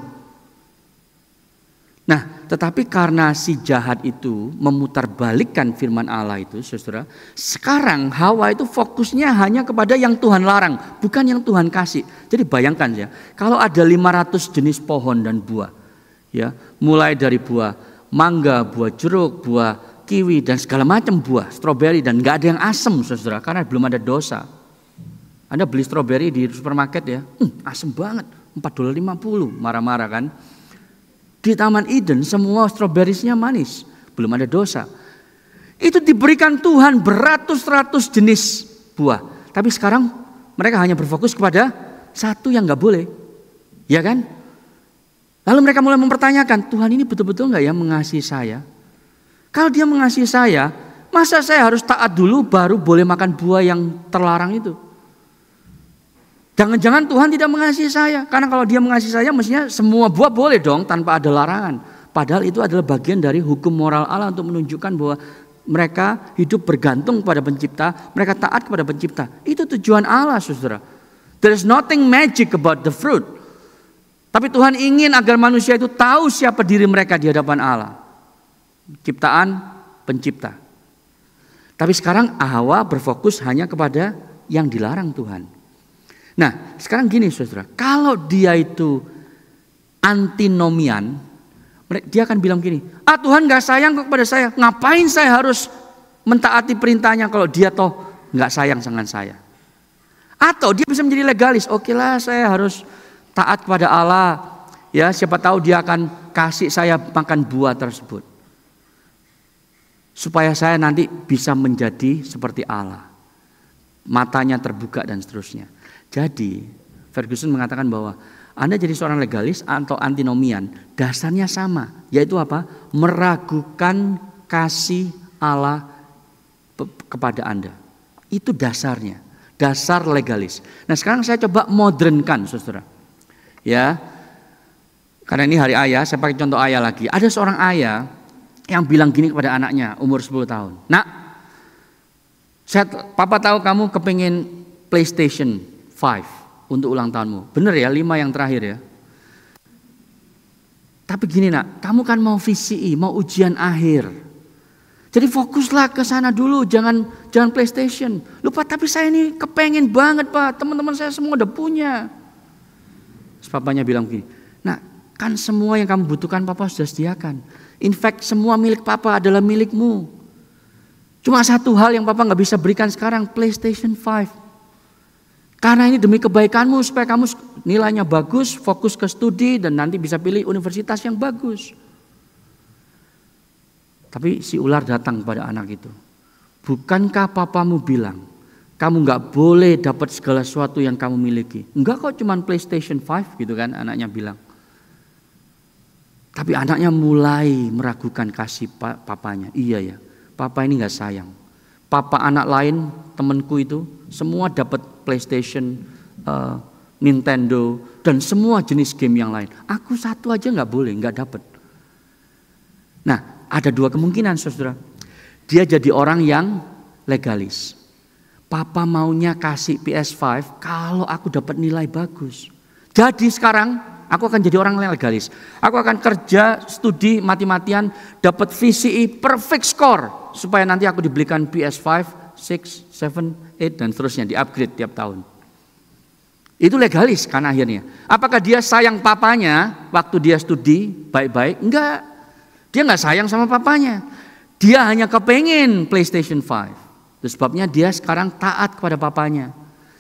Nah, tetapi karena si jahat itu memutarbalikkan firman Allah itu, Saudara, sekarang Hawa itu fokusnya hanya kepada yang Tuhan larang, bukan yang Tuhan kasih. Jadi bayangkan ya, kalau ada 500 jenis pohon dan buah, ya, mulai dari buah mangga, buah jeruk, buah kiwi dan segala macam buah, stroberi dan nggak ada yang asem, Saudara, karena belum ada dosa. Anda beli stroberi di supermarket ya, hmm, asem banget, 4,50 lima puluh, marah-marah kan. Di Taman Eden semua stroberisnya manis, belum ada dosa. Itu diberikan Tuhan beratus-ratus jenis buah. Tapi sekarang mereka hanya berfokus kepada satu yang nggak boleh. Ya kan? Lalu mereka mulai mempertanyakan, Tuhan ini betul-betul nggak ya mengasihi saya? Kalau dia mengasihi saya, masa saya harus taat dulu baru boleh makan buah yang terlarang itu? Jangan-jangan Tuhan tidak mengasihi saya. Karena kalau dia mengasihi saya mestinya semua buah boleh dong tanpa ada larangan. Padahal itu adalah bagian dari hukum moral Allah untuk menunjukkan bahwa mereka hidup bergantung kepada pencipta, mereka taat kepada pencipta. Itu tujuan Allah, Saudara. There is nothing magic about the fruit. Tapi Tuhan ingin agar manusia itu tahu siapa diri mereka di hadapan Allah. Ciptaan, pencipta. Tapi sekarang Hawa berfokus hanya kepada yang dilarang Tuhan. Nah, sekarang gini saudara, kalau dia itu antinomian, dia akan bilang gini, ah Tuhan nggak sayang kepada saya, ngapain saya harus mentaati perintahnya kalau dia toh nggak sayang dengan saya. Atau dia bisa menjadi legalis, oke lah saya harus taat kepada Allah, ya siapa tahu dia akan kasih saya makan buah tersebut. Supaya saya nanti bisa menjadi seperti Allah matanya terbuka dan seterusnya. Jadi Ferguson mengatakan bahwa Anda jadi seorang legalis atau antinomian dasarnya sama, yaitu apa? Meragukan kasih Allah kepada Anda. Itu dasarnya, dasar legalis. Nah, sekarang saya coba modernkan, Saudara. Ya. Karena ini hari ayah, saya pakai contoh ayah lagi. Ada seorang ayah yang bilang gini kepada anaknya umur 10 tahun. "Nak, saya, papa tahu kamu kepingin PlayStation 5 untuk ulang tahunmu. Bener ya, lima yang terakhir ya. Tapi gini nak, kamu kan mau VCI, e, mau ujian akhir. Jadi fokuslah ke sana dulu, jangan jangan PlayStation. Lupa tapi saya ini kepengen banget pak, teman-teman saya semua udah punya. Terus papanya bilang gini, nak kan semua yang kamu butuhkan papa sudah sediakan. In fact semua milik papa adalah milikmu. Cuma satu hal yang Papa nggak bisa berikan sekarang, PlayStation 5. Karena ini demi kebaikanmu supaya kamu nilainya bagus, fokus ke studi dan nanti bisa pilih universitas yang bagus. Tapi si ular datang kepada anak itu. Bukankah papamu bilang, kamu nggak boleh dapat segala sesuatu yang kamu miliki. Enggak kok cuman PlayStation 5 gitu kan anaknya bilang. Tapi anaknya mulai meragukan kasih papanya. Iya ya, papa ini nggak sayang. Papa anak lain, temanku itu, semua dapat PlayStation, uh, Nintendo, dan semua jenis game yang lain. Aku satu aja nggak boleh, nggak dapat. Nah, ada dua kemungkinan, saudara. Dia jadi orang yang legalis. Papa maunya kasih PS5 kalau aku dapat nilai bagus. Jadi sekarang Aku akan jadi orang legalis. Aku akan kerja, studi, mati-matian, dapat VCE perfect score. Supaya nanti aku dibelikan PS5, 6, 7, 8, dan seterusnya. Di-upgrade tiap tahun. Itu legalis karena akhirnya. Apakah dia sayang papanya waktu dia studi baik-baik? Enggak. Dia enggak sayang sama papanya. Dia hanya kepengen PlayStation 5. Itu sebabnya dia sekarang taat kepada papanya.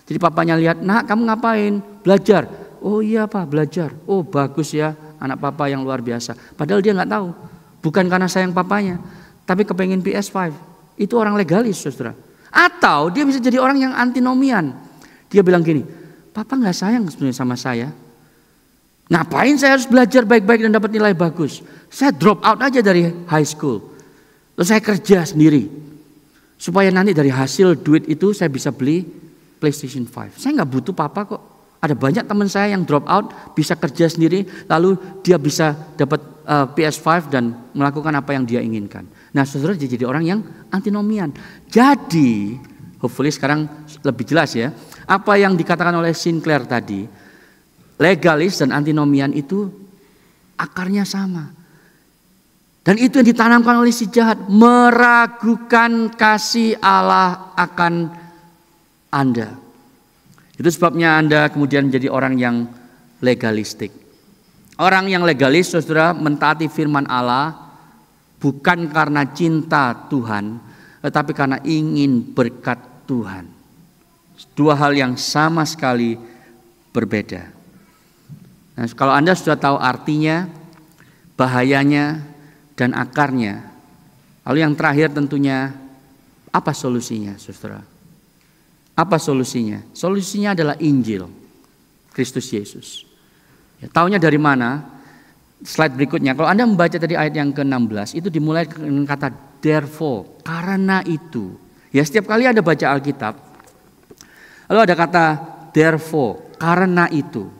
Jadi papanya lihat, nak kamu ngapain? Belajar Oh iya pak belajar. Oh bagus ya anak papa yang luar biasa. Padahal dia nggak tahu. Bukan karena sayang papanya. Tapi kepengen PS5. Itu orang legalis saudara. Atau dia bisa jadi orang yang antinomian. Dia bilang gini. Papa nggak sayang sebenarnya sama saya. Ngapain saya harus belajar baik-baik dan dapat nilai bagus? Saya drop out aja dari high school. Terus saya kerja sendiri. Supaya nanti dari hasil duit itu saya bisa beli PlayStation 5. Saya nggak butuh papa kok. Ada banyak teman saya yang drop out, bisa kerja sendiri, lalu dia bisa dapat uh, eh, PS5 dan melakukan apa yang dia inginkan. Nah, saudara dia jadi orang yang antinomian. Jadi, hopefully sekarang lebih jelas ya, apa yang dikatakan oleh Sinclair tadi, legalis dan antinomian itu akarnya sama. Dan itu yang ditanamkan oleh si jahat, meragukan kasih Allah akan Anda. Itu sebabnya Anda kemudian menjadi orang yang legalistik. Orang yang legalis, saudara, mentaati firman Allah bukan karena cinta Tuhan, tetapi karena ingin berkat Tuhan. Dua hal yang sama sekali berbeda. Nah, kalau Anda sudah tahu artinya, bahayanya, dan akarnya, lalu yang terakhir tentunya apa solusinya, saudara? Apa solusinya? Solusinya adalah Injil Kristus Yesus. Ya, taunya dari mana? Slide berikutnya. Kalau Anda membaca tadi ayat yang ke-16 itu dimulai dengan kata therefore, karena itu. Ya, setiap kali Anda baca Alkitab lalu ada kata therefore, karena itu.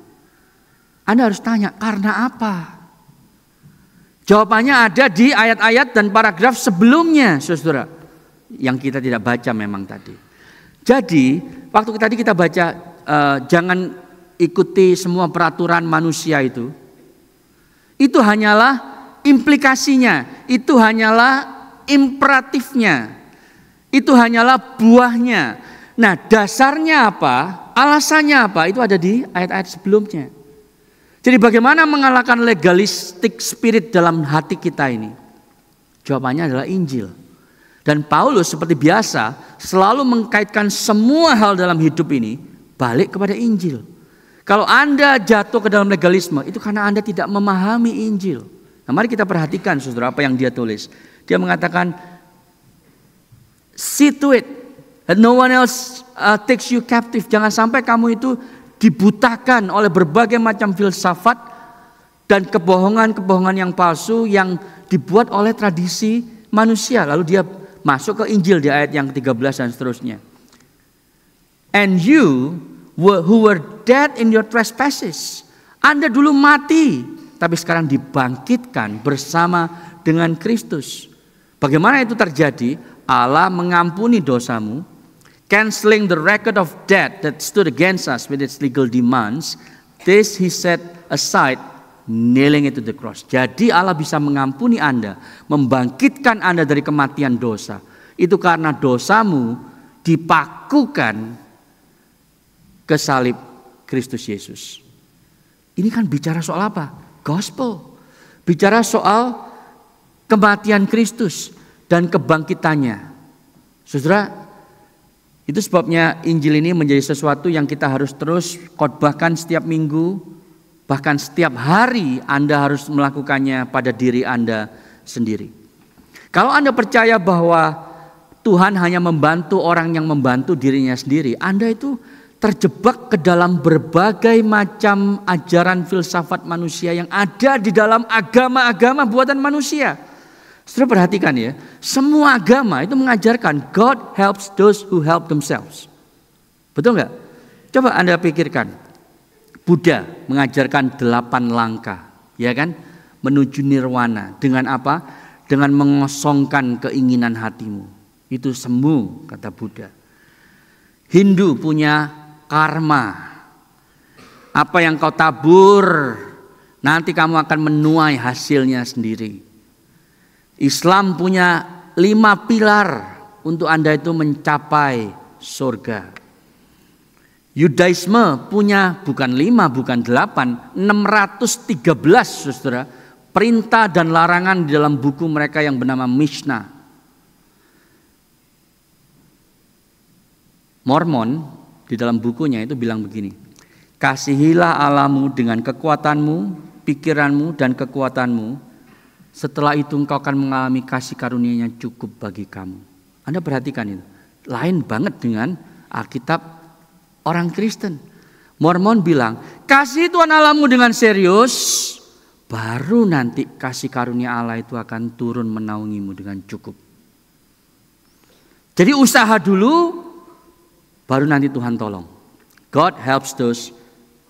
Anda harus tanya, karena apa? Jawabannya ada di ayat-ayat dan paragraf sebelumnya, Saudara. Yang kita tidak baca memang tadi. Jadi, waktu tadi kita baca uh, jangan ikuti semua peraturan manusia itu. Itu hanyalah implikasinya, itu hanyalah imperatifnya. Itu hanyalah buahnya. Nah, dasarnya apa? Alasannya apa? Itu ada di ayat-ayat sebelumnya. Jadi bagaimana mengalahkan legalistik spirit dalam hati kita ini? Jawabannya adalah Injil. Dan Paulus seperti biasa selalu mengkaitkan semua hal dalam hidup ini balik kepada Injil. Kalau Anda jatuh ke dalam legalisme itu karena Anda tidak memahami Injil. Nah, mari kita perhatikan Saudara apa yang dia tulis. Dia mengatakan Situate, that no one else uh, takes you captive. Jangan sampai kamu itu dibutakan oleh berbagai macam filsafat dan kebohongan-kebohongan yang palsu yang dibuat oleh tradisi manusia. Lalu dia Masuk ke Injil di ayat yang ke-13 dan seterusnya. And you who were dead in your trespasses. Anda dulu mati, tapi sekarang dibangkitkan bersama dengan Kristus. Bagaimana itu terjadi? Allah mengampuni dosamu, canceling the record of debt that stood against us with its legal demands. This he set aside nailing it to the cross. Jadi Allah bisa mengampuni Anda, membangkitkan Anda dari kematian dosa. Itu karena dosamu dipakukan ke salib Kristus Yesus. Ini kan bicara soal apa? Gospel. Bicara soal kematian Kristus dan kebangkitannya. Saudara, itu sebabnya Injil ini menjadi sesuatu yang kita harus terus khotbahkan setiap minggu, Bahkan setiap hari Anda harus melakukannya pada diri Anda sendiri. Kalau Anda percaya bahwa Tuhan hanya membantu orang yang membantu dirinya sendiri, Anda itu terjebak ke dalam berbagai macam ajaran filsafat manusia yang ada di dalam agama-agama buatan manusia. Sudah perhatikan ya, semua agama itu mengajarkan God helps those who help themselves. Betul nggak? Coba Anda pikirkan, Buddha mengajarkan delapan langkah, ya kan? Menuju nirwana dengan apa? Dengan mengosongkan keinginan hatimu. Itu semu kata Buddha. Hindu punya karma. Apa yang kau tabur, nanti kamu akan menuai hasilnya sendiri. Islam punya lima pilar untuk Anda itu mencapai surga. Yudaisme punya bukan lima, bukan delapan, 613 saudara. Perintah dan larangan di dalam buku mereka yang bernama Mishnah. Mormon di dalam bukunya itu bilang begini. Kasihilah alamu dengan kekuatanmu, pikiranmu dan kekuatanmu. Setelah itu engkau akan mengalami kasih karunia yang cukup bagi kamu. Anda perhatikan itu. Lain banget dengan Alkitab orang Kristen. Mormon bilang, kasih Tuhan Alamu dengan serius, baru nanti kasih karunia Allah itu akan turun menaungimu dengan cukup. Jadi usaha dulu, baru nanti Tuhan tolong. God helps those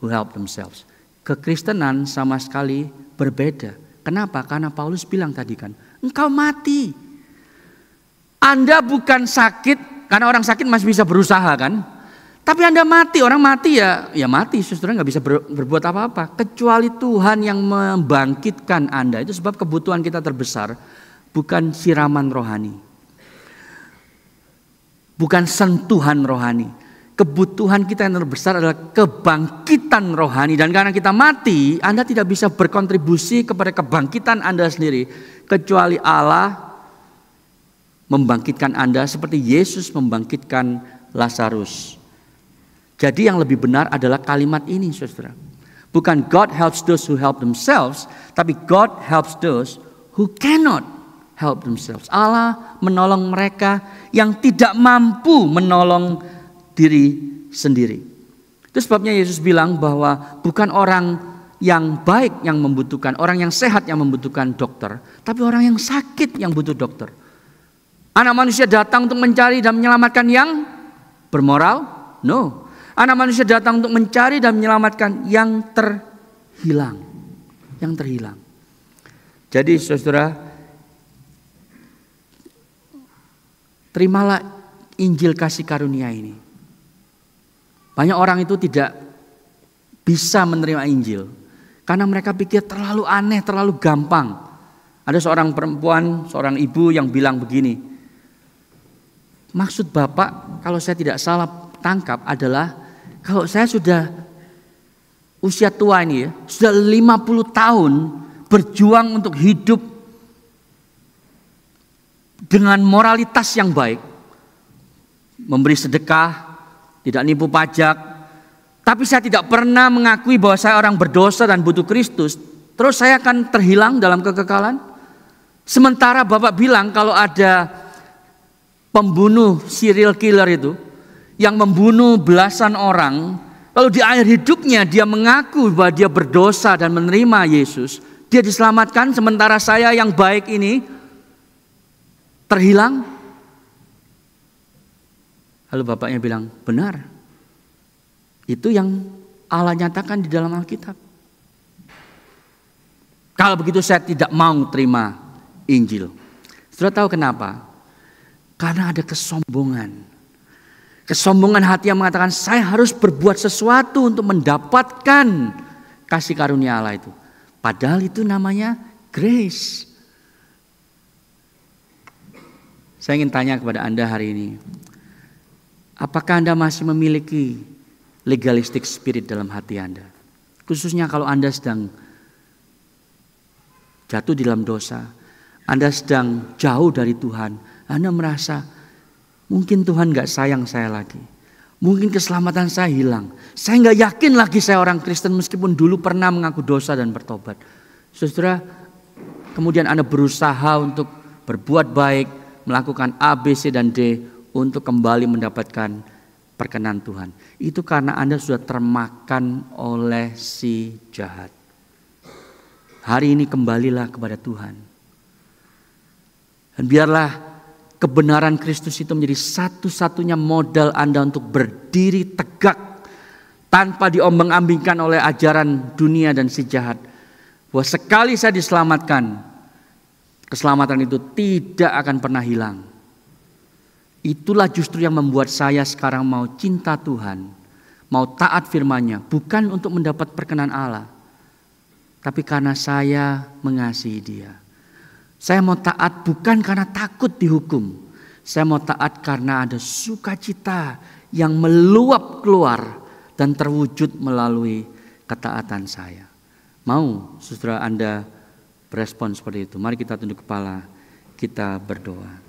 who help themselves. Kekristenan sama sekali berbeda. Kenapa? Karena Paulus bilang tadi kan, engkau mati. Anda bukan sakit, karena orang sakit masih bisa berusaha kan? Tapi Anda mati, orang mati ya, ya mati, saudara nggak bisa ber, berbuat apa-apa. Kecuali Tuhan yang membangkitkan Anda. Itu sebab kebutuhan kita terbesar bukan siraman rohani. Bukan sentuhan rohani. Kebutuhan kita yang terbesar adalah kebangkitan rohani. Dan karena kita mati, Anda tidak bisa berkontribusi kepada kebangkitan Anda sendiri. Kecuali Allah membangkitkan Anda seperti Yesus membangkitkan Lazarus. Jadi yang lebih benar adalah kalimat ini, saudara. Bukan God helps those who help themselves, tapi God helps those who cannot help themselves. Allah menolong mereka yang tidak mampu menolong diri sendiri. Itu sebabnya Yesus bilang bahwa bukan orang yang baik yang membutuhkan, orang yang sehat yang membutuhkan dokter, tapi orang yang sakit yang butuh dokter. Anak manusia datang untuk mencari dan menyelamatkan yang bermoral? No. Anak manusia datang untuk mencari dan menyelamatkan yang terhilang. Yang terhilang. Jadi saudara, terimalah Injil kasih karunia ini. Banyak orang itu tidak bisa menerima Injil. Karena mereka pikir terlalu aneh, terlalu gampang. Ada seorang perempuan, seorang ibu yang bilang begini. Maksud Bapak kalau saya tidak salah tangkap adalah kalau saya sudah usia tua ini ya, sudah 50 tahun berjuang untuk hidup dengan moralitas yang baik. Memberi sedekah, tidak nipu pajak. Tapi saya tidak pernah mengakui bahwa saya orang berdosa dan butuh Kristus. Terus saya akan terhilang dalam kekekalan. Sementara Bapak bilang kalau ada pembunuh serial killer itu, yang membunuh belasan orang, lalu di akhir hidupnya dia mengaku bahwa dia berdosa dan menerima Yesus, dia diselamatkan sementara saya yang baik ini terhilang. Lalu bapaknya bilang, "Benar. Itu yang Allah nyatakan di dalam Alkitab." Kalau begitu saya tidak mau terima Injil. Sudah tahu kenapa? Karena ada kesombongan Kesombongan hati yang mengatakan saya harus berbuat sesuatu untuk mendapatkan kasih karunia Allah itu. Padahal itu namanya grace. Saya ingin tanya kepada Anda hari ini. Apakah Anda masih memiliki legalistic spirit dalam hati Anda? Khususnya kalau Anda sedang jatuh di dalam dosa, Anda sedang jauh dari Tuhan, Anda merasa Mungkin Tuhan gak sayang saya lagi. Mungkin keselamatan saya hilang. Saya gak yakin lagi saya orang Kristen meskipun dulu pernah mengaku dosa dan bertobat. Saudara, kemudian Anda berusaha untuk berbuat baik, melakukan A, B, C, dan D untuk kembali mendapatkan perkenan Tuhan. Itu karena Anda sudah termakan oleh si jahat. Hari ini kembalilah kepada Tuhan. Dan biarlah kebenaran Kristus itu menjadi satu-satunya modal Anda untuk berdiri tegak tanpa diombang-ambingkan oleh ajaran dunia dan si jahat. Bahwa sekali saya diselamatkan, keselamatan itu tidak akan pernah hilang. Itulah justru yang membuat saya sekarang mau cinta Tuhan, mau taat firman-Nya, bukan untuk mendapat perkenan Allah, tapi karena saya mengasihi Dia. Saya mau taat bukan karena takut dihukum. Saya mau taat karena ada sukacita yang meluap keluar dan terwujud melalui ketaatan saya. Mau saudara Anda berespon seperti itu? Mari kita tunduk kepala, kita berdoa.